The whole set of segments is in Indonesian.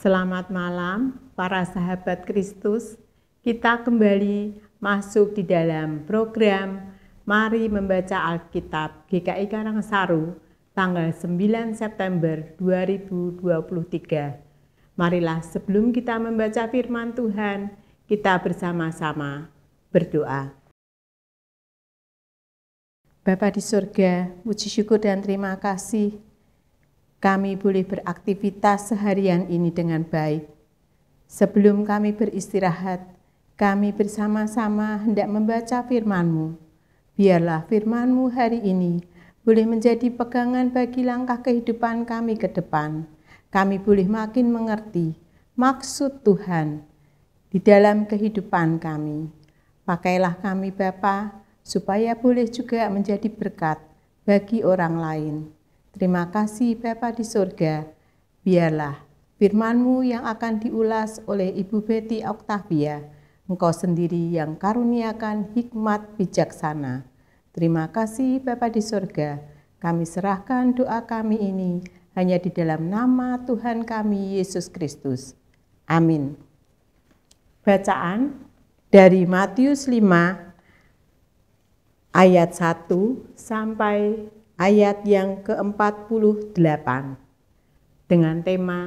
Selamat malam para sahabat Kristus. Kita kembali masuk di dalam program Mari Membaca Alkitab GKI Karangsaru tanggal 9 September 2023. Marilah sebelum kita membaca firman Tuhan, kita bersama-sama berdoa. Bapa di surga, puji syukur dan terima kasih kami boleh beraktivitas seharian ini dengan baik. Sebelum kami beristirahat, kami bersama-sama hendak membaca firman-Mu. Biarlah firman-Mu hari ini boleh menjadi pegangan bagi langkah kehidupan kami ke depan. Kami boleh makin mengerti maksud Tuhan di dalam kehidupan kami. Pakailah kami Bapa supaya boleh juga menjadi berkat bagi orang lain. Terima kasih Bapa di surga. Biarlah firmanmu yang akan diulas oleh Ibu Betty Oktavia, engkau sendiri yang karuniakan hikmat bijaksana. Terima kasih Bapa di surga. Kami serahkan doa kami ini hanya di dalam nama Tuhan kami Yesus Kristus. Amin. Bacaan dari Matius 5 ayat 1 sampai ayat yang ke-48 dengan tema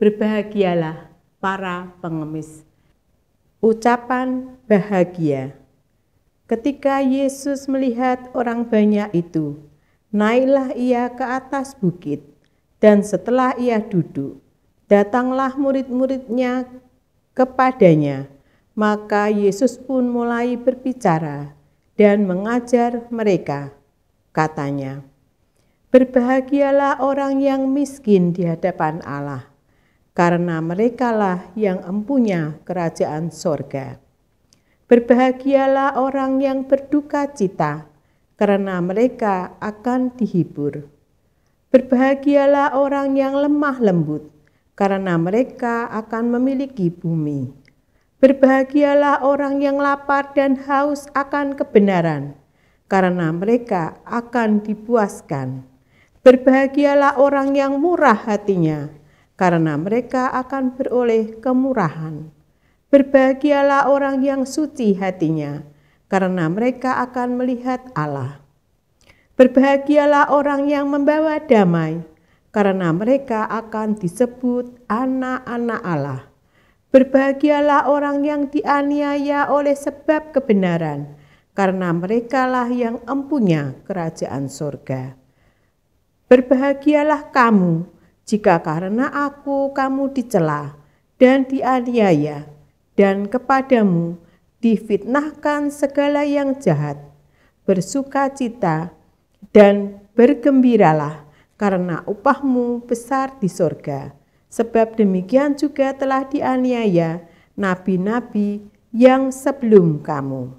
Berbahagialah para pengemis. Ucapan bahagia. Ketika Yesus melihat orang banyak itu, naiklah ia ke atas bukit, dan setelah ia duduk, datanglah murid-muridnya kepadanya. Maka Yesus pun mulai berbicara dan mengajar mereka. Katanya, Berbahagialah orang yang miskin di hadapan Allah, karena merekalah yang empunya kerajaan sorga. Berbahagialah orang yang berduka cita, karena mereka akan dihibur. Berbahagialah orang yang lemah lembut, karena mereka akan memiliki bumi. Berbahagialah orang yang lapar dan haus akan kebenaran, karena mereka akan dipuaskan. Berbahagialah orang yang murah hatinya, karena mereka akan beroleh kemurahan. Berbahagialah orang yang suci hatinya, karena mereka akan melihat Allah. Berbahagialah orang yang membawa damai, karena mereka akan disebut anak-anak Allah. Berbahagialah orang yang dianiaya oleh sebab kebenaran, karena merekalah yang empunya kerajaan surga. Berbahagialah kamu jika karena aku kamu dicela dan dianiaya dan kepadamu difitnahkan segala yang jahat. Bersukacita dan bergembiralah karena upahmu besar di sorga. Sebab demikian juga telah dianiaya nabi-nabi yang sebelum kamu.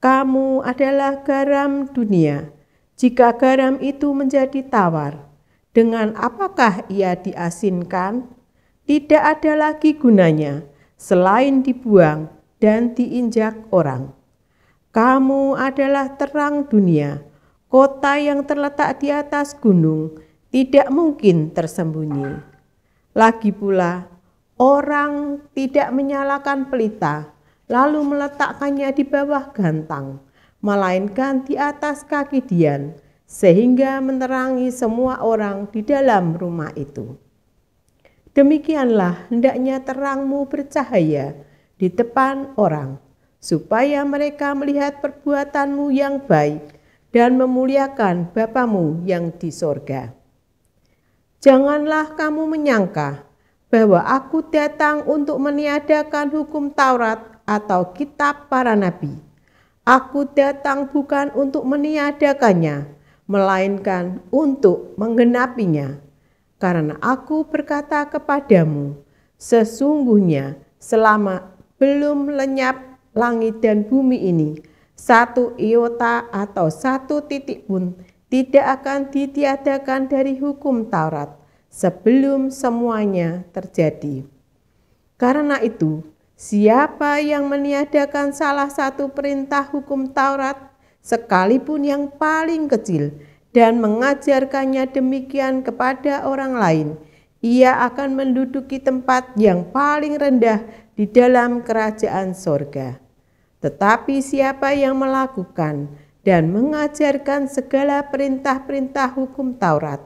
Kamu adalah garam dunia jika garam itu menjadi tawar, dengan apakah ia diasinkan? Tidak ada lagi gunanya selain dibuang dan diinjak orang. Kamu adalah terang dunia, kota yang terletak di atas gunung, tidak mungkin tersembunyi. Lagi pula, orang tidak menyalakan pelita, lalu meletakkannya di bawah gantang melainkan di atas kaki Dian, sehingga menerangi semua orang di dalam rumah itu. Demikianlah hendaknya terangmu bercahaya di depan orang, supaya mereka melihat perbuatanmu yang baik dan memuliakan Bapamu yang di sorga. Janganlah kamu menyangka bahwa aku datang untuk meniadakan hukum Taurat atau kitab para nabi Aku datang bukan untuk meniadakannya, melainkan untuk menggenapinya. Karena aku berkata kepadamu, sesungguhnya selama belum lenyap langit dan bumi ini, satu iota atau satu titik pun tidak akan ditiadakan dari hukum Taurat sebelum semuanya terjadi. Karena itu, Siapa yang meniadakan salah satu perintah hukum Taurat, sekalipun yang paling kecil, dan mengajarkannya demikian kepada orang lain, ia akan menduduki tempat yang paling rendah di dalam kerajaan sorga. Tetapi siapa yang melakukan dan mengajarkan segala perintah-perintah hukum Taurat,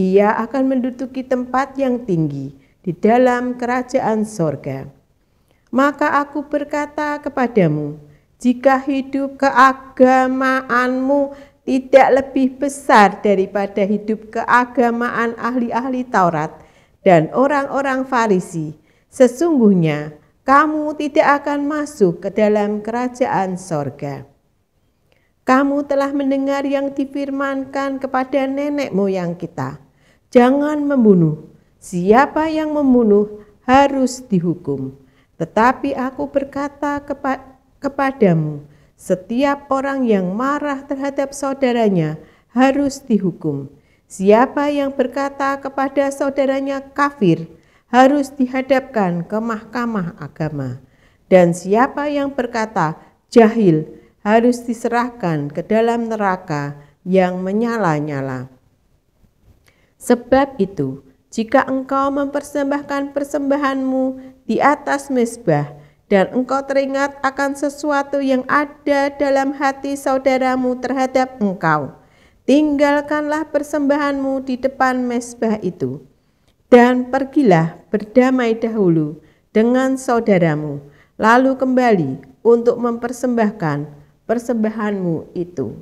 ia akan menduduki tempat yang tinggi di dalam kerajaan sorga maka aku berkata kepadamu, jika hidup keagamaanmu tidak lebih besar daripada hidup keagamaan ahli-ahli Taurat dan orang-orang Farisi, sesungguhnya kamu tidak akan masuk ke dalam kerajaan sorga. Kamu telah mendengar yang difirmankan kepada nenek moyang kita. Jangan membunuh. Siapa yang membunuh harus dihukum. Tetapi aku berkata kepa kepadamu, setiap orang yang marah terhadap saudaranya harus dihukum. Siapa yang berkata kepada saudaranya kafir harus dihadapkan ke mahkamah agama. Dan siapa yang berkata jahil harus diserahkan ke dalam neraka yang menyala-nyala. Sebab itu, jika engkau mempersembahkan persembahanmu di atas mesbah, dan engkau teringat akan sesuatu yang ada dalam hati saudaramu terhadap engkau. Tinggalkanlah persembahanmu di depan mesbah itu, dan pergilah berdamai dahulu dengan saudaramu, lalu kembali untuk mempersembahkan persembahanmu itu.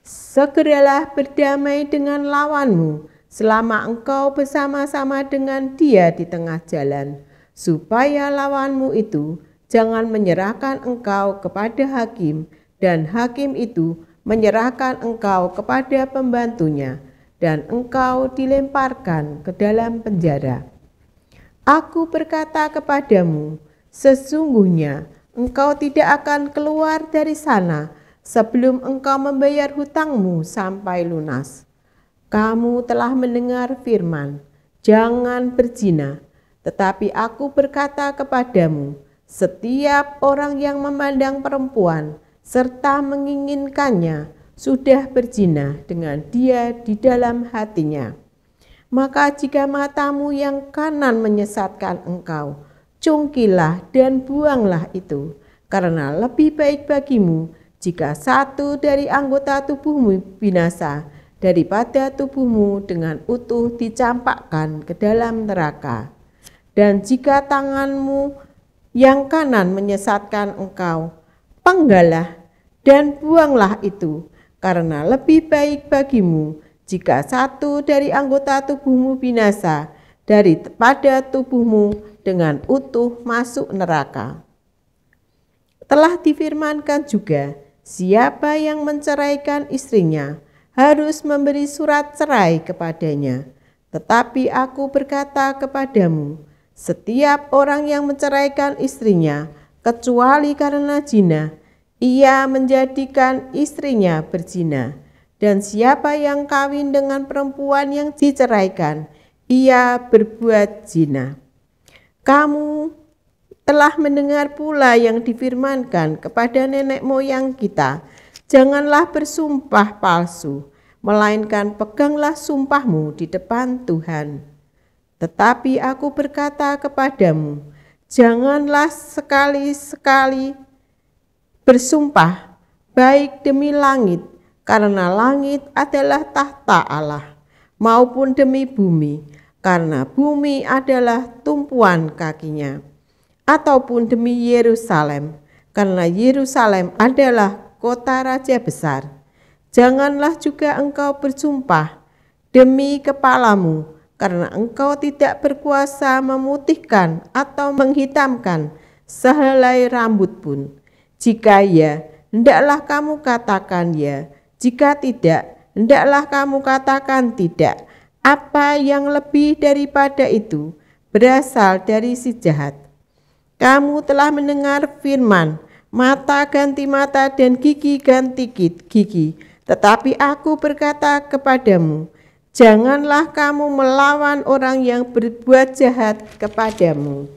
Segeralah berdamai dengan lawanmu selama engkau bersama-sama dengan dia di tengah jalan supaya lawanmu itu jangan menyerahkan engkau kepada hakim, dan hakim itu menyerahkan engkau kepada pembantunya, dan engkau dilemparkan ke dalam penjara. Aku berkata kepadamu, sesungguhnya engkau tidak akan keluar dari sana sebelum engkau membayar hutangmu sampai lunas. Kamu telah mendengar firman, jangan berzina tetapi aku berkata kepadamu, setiap orang yang memandang perempuan serta menginginkannya sudah berzina dengan dia di dalam hatinya. Maka jika matamu yang kanan menyesatkan engkau, cungkilah dan buanglah itu, karena lebih baik bagimu jika satu dari anggota tubuhmu binasa daripada tubuhmu dengan utuh dicampakkan ke dalam neraka dan jika tanganmu yang kanan menyesatkan engkau, penggalah dan buanglah itu, karena lebih baik bagimu jika satu dari anggota tubuhmu binasa daripada tubuhmu dengan utuh masuk neraka. Telah difirmankan juga, siapa yang menceraikan istrinya harus memberi surat cerai kepadanya. Tetapi aku berkata kepadamu, setiap orang yang menceraikan istrinya, kecuali karena jina, ia menjadikan istrinya berjina. Dan siapa yang kawin dengan perempuan yang diceraikan, ia berbuat zina. Kamu telah mendengar pula yang difirmankan kepada nenek moyang kita, janganlah bersumpah palsu, melainkan peganglah sumpahmu di depan Tuhan. Tetapi aku berkata kepadamu, janganlah sekali-sekali bersumpah baik demi langit, karena langit adalah tahta Allah, maupun demi bumi, karena bumi adalah tumpuan kakinya, ataupun demi Yerusalem, karena Yerusalem adalah kota raja besar. Janganlah juga engkau bersumpah demi kepalamu, karena engkau tidak berkuasa memutihkan atau menghitamkan sehelai rambut pun. Jika ya, hendaklah kamu katakan ya. Jika tidak, hendaklah kamu katakan tidak. Apa yang lebih daripada itu berasal dari si jahat. Kamu telah mendengar firman, mata ganti mata dan gigi ganti gigi. Tetapi aku berkata kepadamu, Janganlah kamu melawan orang yang berbuat jahat kepadamu,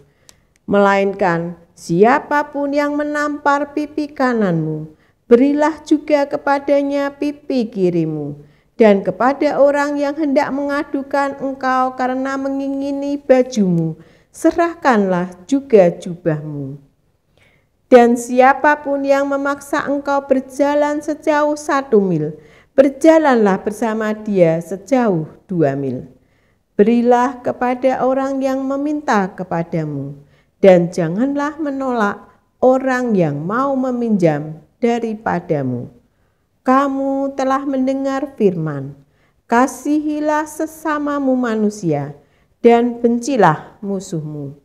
melainkan siapapun yang menampar pipi kananmu, berilah juga kepadanya pipi kirimu, dan kepada orang yang hendak mengadukan engkau karena mengingini bajumu, serahkanlah juga jubahmu. Dan siapapun yang memaksa engkau berjalan sejauh satu mil, Berjalanlah bersama dia sejauh dua mil. Berilah kepada orang yang meminta kepadamu, dan janganlah menolak orang yang mau meminjam daripadamu. Kamu telah mendengar firman, kasihilah sesamamu manusia, dan bencilah musuhmu.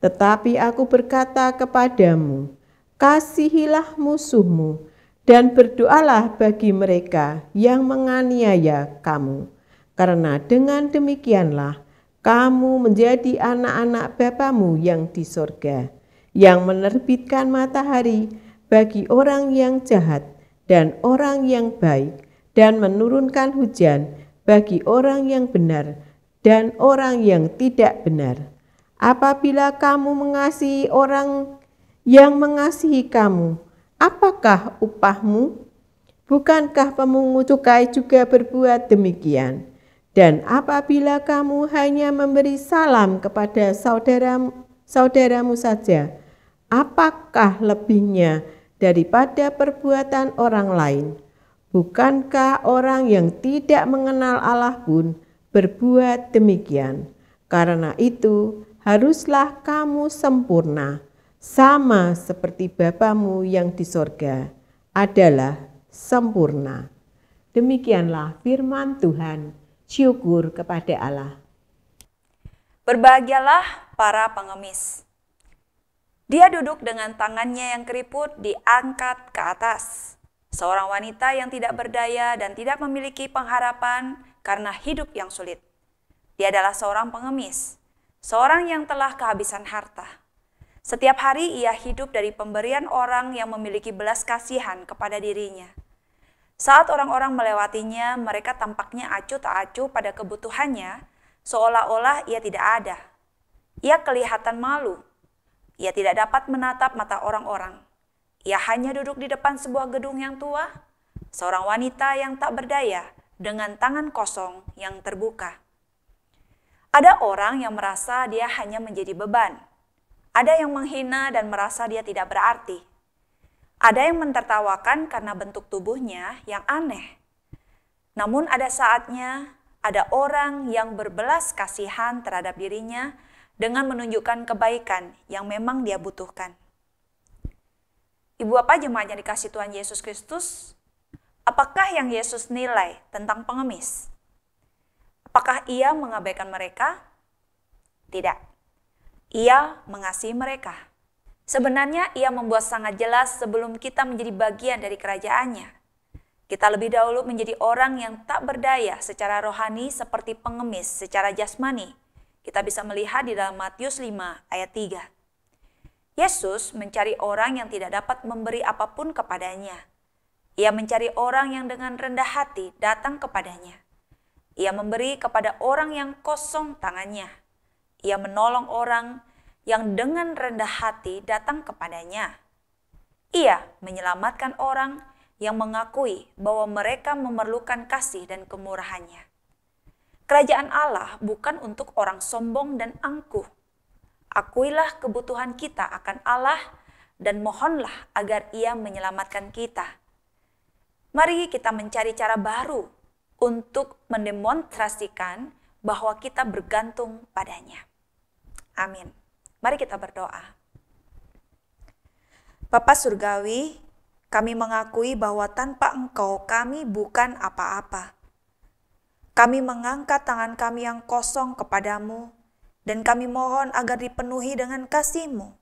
Tetapi aku berkata kepadamu, kasihilah musuhmu, dan berdoalah bagi mereka yang menganiaya kamu, karena dengan demikianlah kamu menjadi anak-anak Bapamu yang di sorga, yang menerbitkan matahari bagi orang yang jahat dan orang yang baik, dan menurunkan hujan bagi orang yang benar dan orang yang tidak benar. Apabila kamu mengasihi orang yang mengasihi kamu, apakah upahmu? Bukankah pemungut cukai juga berbuat demikian? Dan apabila kamu hanya memberi salam kepada saudaramu, saudaramu saja, apakah lebihnya daripada perbuatan orang lain? Bukankah orang yang tidak mengenal Allah pun berbuat demikian? Karena itu, haruslah kamu sempurna sama seperti Bapamu yang di sorga adalah sempurna. Demikianlah firman Tuhan. Syukur kepada Allah. Berbahagialah para pengemis. Dia duduk dengan tangannya yang keriput diangkat ke atas. Seorang wanita yang tidak berdaya dan tidak memiliki pengharapan karena hidup yang sulit. Dia adalah seorang pengemis, seorang yang telah kehabisan harta. Setiap hari ia hidup dari pemberian orang yang memiliki belas kasihan kepada dirinya. Saat orang-orang melewatinya, mereka tampaknya acuh tak acuh pada kebutuhannya, seolah-olah ia tidak ada. Ia kelihatan malu. Ia tidak dapat menatap mata orang-orang. Ia hanya duduk di depan sebuah gedung yang tua, seorang wanita yang tak berdaya dengan tangan kosong yang terbuka. Ada orang yang merasa dia hanya menjadi beban, ada yang menghina dan merasa dia tidak berarti. Ada yang mentertawakan karena bentuk tubuhnya yang aneh. Namun ada saatnya ada orang yang berbelas kasihan terhadap dirinya dengan menunjukkan kebaikan yang memang dia butuhkan. Ibu apa jemaat yang dikasih Tuhan Yesus Kristus? Apakah yang Yesus nilai tentang pengemis? Apakah ia mengabaikan mereka? Tidak. Ia mengasihi mereka. Sebenarnya ia membuat sangat jelas sebelum kita menjadi bagian dari kerajaannya. Kita lebih dahulu menjadi orang yang tak berdaya secara rohani seperti pengemis secara jasmani. Kita bisa melihat di dalam Matius 5 ayat 3. Yesus mencari orang yang tidak dapat memberi apapun kepadanya. Ia mencari orang yang dengan rendah hati datang kepadanya. Ia memberi kepada orang yang kosong tangannya ia menolong orang yang dengan rendah hati datang kepadanya. Ia menyelamatkan orang yang mengakui bahwa mereka memerlukan kasih dan kemurahannya. Kerajaan Allah bukan untuk orang sombong dan angkuh. Akuilah kebutuhan kita akan Allah dan mohonlah agar ia menyelamatkan kita. Mari kita mencari cara baru untuk mendemonstrasikan bahwa kita bergantung padanya. Amin. Mari kita berdoa. Bapak Surgawi, kami mengakui bahwa tanpa Engkau kami bukan apa-apa. Kami mengangkat tangan kami yang kosong kepadamu, dan kami mohon agar dipenuhi dengan kasihmu.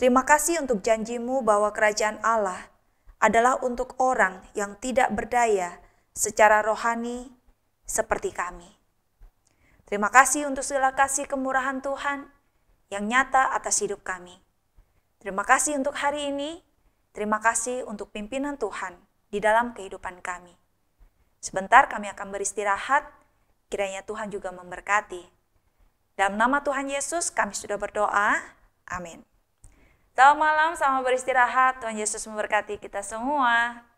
Terima kasih untuk janjimu bahwa kerajaan Allah adalah untuk orang yang tidak berdaya secara rohani seperti kami. Terima kasih untuk segala kasih kemurahan Tuhan yang nyata atas hidup kami. Terima kasih untuk hari ini. Terima kasih untuk pimpinan Tuhan di dalam kehidupan kami. Sebentar kami akan beristirahat, kiranya Tuhan juga memberkati. Dalam nama Tuhan Yesus kami sudah berdoa. Amin. Selamat malam, selamat beristirahat. Tuhan Yesus memberkati kita semua.